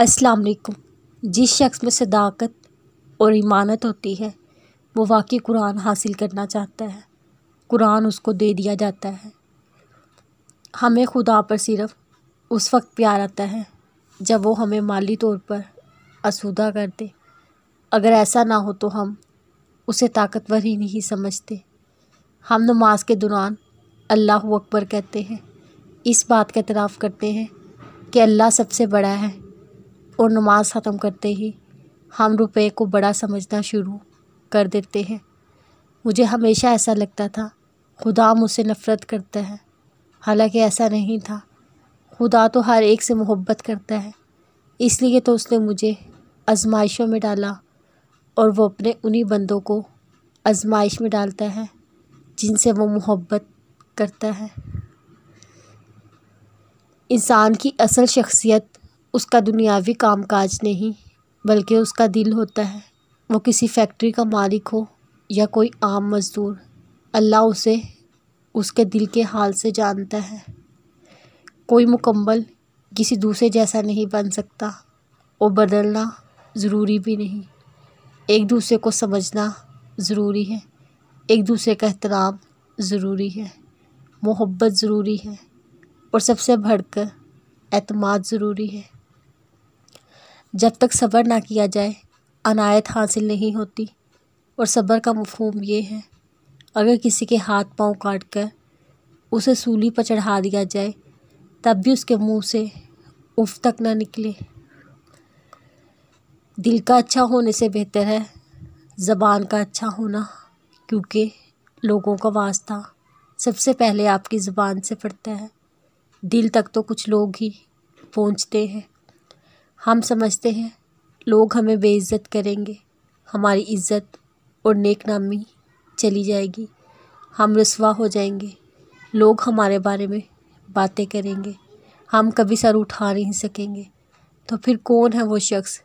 अस्सलाम वालेकुम जिस शख्स में सदाकत और ईमानत होती है वो वाकई कुरान हासिल करना चाहता है कुरान उसको दे दिया जाता है हमें खुदा पर सिर्फ उस वक्त प्यार आता है जब वो हमें माली तौर पर असुदा कर दे अगर ऐसा ना हो तो हम उसे ताकतवर ही नहीं समझते हम नमाज के दौरान अल्लाह अकबर कहते हैं इस बात का इतराफ़ करते हैं कि अल्लाह सबसे बड़ा है और नमाज ख़त्म करते ही हम रुपए को बड़ा समझना शुरू कर देते हैं मुझे हमेशा ऐसा लगता था खुदा मुझसे नफ़रत करता है हालांकि ऐसा नहीं था खुदा तो हर एक से मोहब्बत करता है इसलिए तो उसने मुझे आजमाइशों में डाला और वो अपने उन्हीं बंदों को आजमाइश में डालता है जिनसे वो मोहब्बत करता है इंसान की असल शख्सियत उसका दुनियावी कामकाज नहीं बल्कि उसका दिल होता है वो किसी फैक्ट्री का मालिक हो या कोई आम मज़दूर अल्लाह उसे उसके दिल के हाल से जानता है कोई मुकम्मल किसी दूसरे जैसा नहीं बन सकता और बदलना ज़रूरी भी नहीं एक दूसरे को समझना ज़रूरी है एक दूसरे का एहतराम ज़रूरी है मोहब्बत ज़रूरी है और सबसे बढ़कर अतमाद ज़रूरी है जब तक सब्र ना किया जाए अनायत हासिल नहीं होती और सब्र का मफहम ये है अगर किसी के हाथ पाँव काट कर उसे सूली पर चढ़ा दिया जाए तब भी उसके मुंह से उफ तक ना निकले दिल का अच्छा होने से बेहतर है ज़बान का अच्छा होना क्योंकि लोगों का वास्ता सबसे पहले आपकी ज़बान से पड़ता है दिल तक तो कुछ लोग ही पहुँचते हैं हम समझते हैं लोग हमें बेइज़्ज़त करेंगे हमारी इज़्ज़त और नेकनामी चली जाएगी हम रसवा हो जाएंगे लोग हमारे बारे में बातें करेंगे हम कभी सर उठा नहीं सकेंगे तो फिर कौन है वो शख्स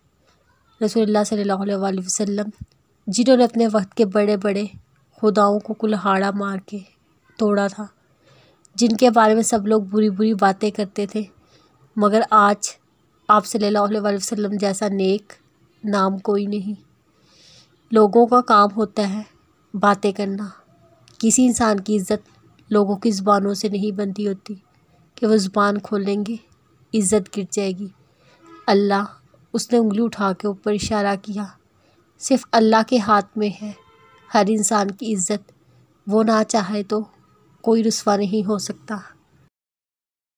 रसोल्ला सल्ला वसम जिन्होंने अपने वक्त के बड़े बड़े खुदाओं को कुल्हाड़ा मार के तोड़ा था जिनके बारे में सब लोग बुरी बुरी बातें करते थे मगर आज आप सल्लल्लाहु अलैहि वसल्लम जैसा नेक नाम कोई नहीं लोगों का काम होता है बातें करना किसी इंसान की इज़्ज़त लोगों की ज़ुबानों से नहीं बनती होती कि वो ज़ुबान खोलेंगे इज़्ज़त गिर जाएगी अल्लाह उसने उंगली उठा के ऊपर इशारा किया सिर्फ अल्लाह के हाथ में है हर इंसान की इज़्ज़त वो ना चाहे तो कोई रस्वा नहीं हो सकता